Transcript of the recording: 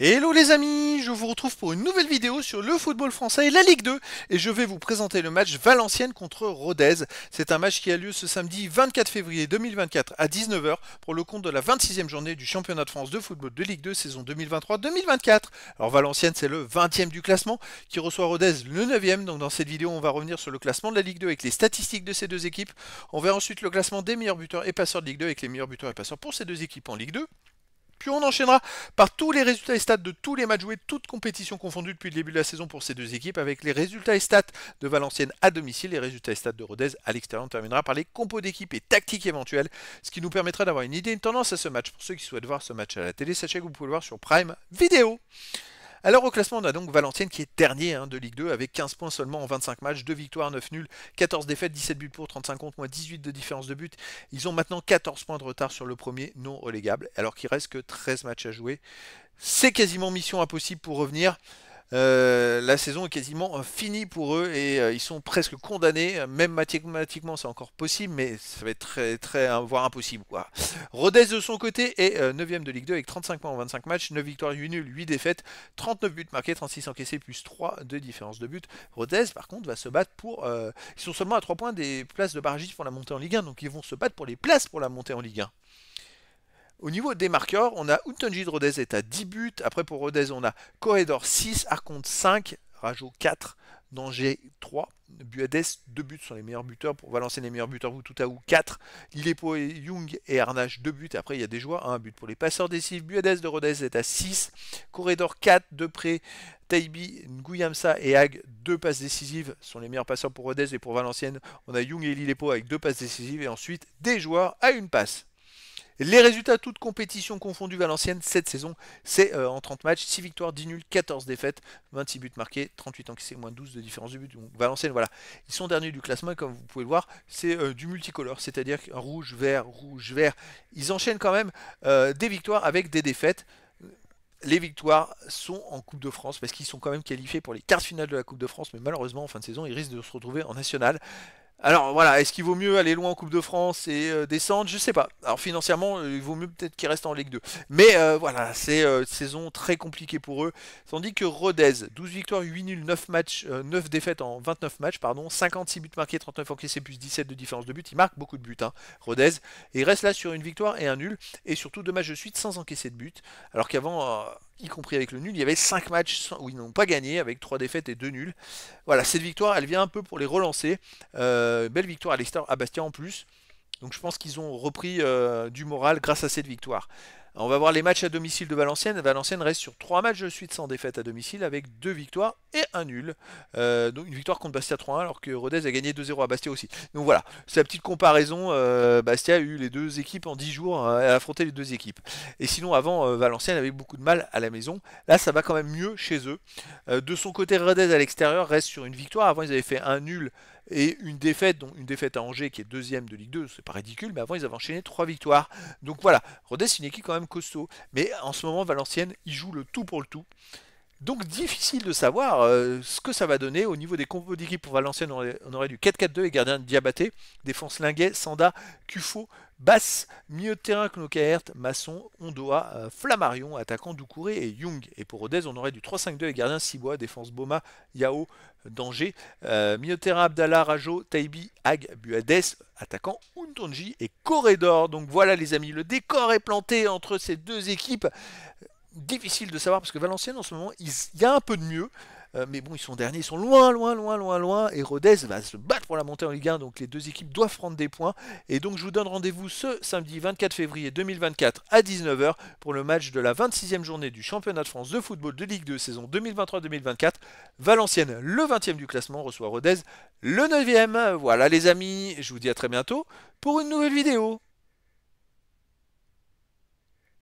Hello les amis, je vous retrouve pour une nouvelle vidéo sur le football français et la Ligue 2 et je vais vous présenter le match Valenciennes contre Rodez. C'est un match qui a lieu ce samedi 24 février 2024 à 19h pour le compte de la 26e journée du championnat de France de football de Ligue 2 saison 2023-2024. Alors Valenciennes c'est le 20e du classement qui reçoit Rodez le 9e donc dans cette vidéo on va revenir sur le classement de la Ligue 2 avec les statistiques de ces deux équipes. On verra ensuite le classement des meilleurs buteurs et passeurs de Ligue 2 avec les meilleurs buteurs et passeurs pour ces deux équipes en Ligue 2. Puis on enchaînera par tous les résultats et stats de tous les matchs joués, toutes compétitions confondues depuis le début de la saison pour ces deux équipes, avec les résultats et stats de Valenciennes à domicile, les résultats et stats de Rodez à l'extérieur. On terminera par les compos d'équipe et tactiques éventuelles, ce qui nous permettra d'avoir une idée, une tendance à ce match. Pour ceux qui souhaitent voir ce match à la télé, sachez que vous pouvez le voir sur Prime Vidéo. Alors au classement, on a donc Valenciennes qui est dernier hein, de Ligue 2 avec 15 points seulement en 25 matchs, 2 victoires, 9 nuls, 14 défaites, 17 buts pour, 35 contre, moins 18 de différence de but. Ils ont maintenant 14 points de retard sur le premier non relégable alors qu'il reste que 13 matchs à jouer. C'est quasiment mission impossible pour revenir. Euh, la saison est quasiment euh, finie pour eux et euh, ils sont presque condamnés. Même mathématiquement, c'est encore possible, mais ça va être très, très, voire impossible. Quoi. Rodez de son côté est 9ème de Ligue 2 avec 35 points en 25 matchs, 9 victoires, 8 nuls, 8 défaites, 39 buts marqués, 36 encaissés, plus 3 de différence de but. Rodez, par contre, va se battre pour. ils sont seulement à 3 points des places de bargis pour la montée en Ligue 1, donc ils vont se battre pour les places pour la montée en Ligue 1. Au niveau des marqueurs, on a Utenji de Rodez est à 10 buts. Après pour Rodez, on a Corridor 6, Arconte 5, Rajo 4, Danger 3. Buades, 2 buts sont les meilleurs buteurs. Pour Valenciennes, les meilleurs buteurs, tout à ou, 4. Lillepo et Young et Arnage 2 buts. Après, il y a des joueurs, 1 hein. but pour les passeurs décisifs. Buades de Rodez est à 6. Corridor 4, près. Taibi, Nguyamsa et Hag, 2 passes décisives sont les meilleurs passeurs pour Rodez et pour Valenciennes. On a Young et Lillepo avec 2 passes décisives. Et ensuite, des joueurs à une passe. Les résultats, toutes compétitions confondues, Valenciennes, cette saison, c'est euh, en 30 matchs, 6 victoires, 10 nuls, 14 défaites, 26 buts marqués, 38 encaissés, moins 12 de différence de buts. Donc Valenciennes, voilà, ils sont derniers du classement et comme vous pouvez le voir, c'est euh, du multicolore, c'est-à-dire rouge, vert, rouge, vert. Ils enchaînent quand même euh, des victoires avec des défaites les victoires sont en Coupe de France parce qu'ils sont quand même qualifiés pour les quarts de finale de la Coupe de France, mais malheureusement en fin de saison, ils risquent de se retrouver en national. Alors voilà, est-ce qu'il vaut mieux aller loin en Coupe de France et euh, descendre Je sais pas. Alors financièrement, euh, il vaut mieux peut-être qu'il reste en Ligue 2. Mais euh, voilà, c'est une saison très compliquée pour eux. Tandis que Rodez, 12 victoires, 8 nuls, 9 matchs, 9 défaites en 29 matchs, pardon, 56 buts marqués, 39 encaissés, plus 17 de différence de but. Il marque beaucoup de buts, hein, Rodez. Et il reste là sur une victoire et un nul, et surtout deux matchs de suite sans encaisser de but. Alors qu'avant y compris avec le nul, il y avait 5 matchs où ils n'ont pas gagné, avec 3 défaites et 2 nuls. Voilà, cette victoire, elle vient un peu pour les relancer. Euh, belle victoire à l'extérieur, à Bastia en plus. Donc je pense qu'ils ont repris euh, du moral grâce à cette victoire. On va voir les matchs à domicile de Valenciennes. Valenciennes reste sur 3 matchs de suite sans défaite à domicile avec 2 victoires et un nul. Euh, donc une victoire contre Bastia 3-1 alors que Rodez a gagné 2-0 à Bastia aussi. Donc voilà, c'est la petite comparaison. Euh, Bastia a eu les deux équipes en 10 jours, à hein, affronter les deux équipes. Et sinon avant, Valenciennes avait beaucoup de mal à la maison. Là, ça va quand même mieux chez eux. de son côté, Rodez à l'extérieur reste sur une victoire. Avant, ils avaient fait un nul et une défaite, donc une défaite à Angers qui est deuxième de Ligue 2, c'est pas ridicule, mais avant ils avaient enchaîné trois victoires. Donc voilà, Rodez c'est une équipe quand même costaud, mais en ce moment Valenciennes, ils jouent le tout pour le tout. Donc difficile de savoir euh, ce que ça va donner au niveau des combos d'équipe pour Valenciennes. On aurait, du 4-4-2 et gardien Diabaté, défense Linguet, Sanda, Cufo, Basse, milieu terrain Knokaert, Masson, Ondoa, euh, Flammarion, attaquant Doucouré et Young. Et pour Odez, on aurait du 3-5-2 et gardien Sibois, défense Boma, Yao, Danger, euh, milieu terrain Abdallah, Rajo, Taibi, Ag, Buades, attaquant Untonji et Corredor. Donc voilà les amis, le décor est planté entre ces deux équipes difficile de savoir parce que Valenciennes en ce moment, il y a un peu de mieux. Euh, mais bon, ils sont derniers, ils sont loin, loin, loin, loin, loin. Et Rodez va se battre pour la montée en Ligue 1. Donc les deux équipes doivent prendre des points. Et donc je vous donne rendez-vous ce samedi 24 février 2024 à 19h pour le match de la 26e journée du championnat de France de football de Ligue 2 saison 2023-2024. Valenciennes, le 20e du classement, reçoit Rodez, le 9e. Voilà les amis, je vous dis à très bientôt pour une nouvelle vidéo.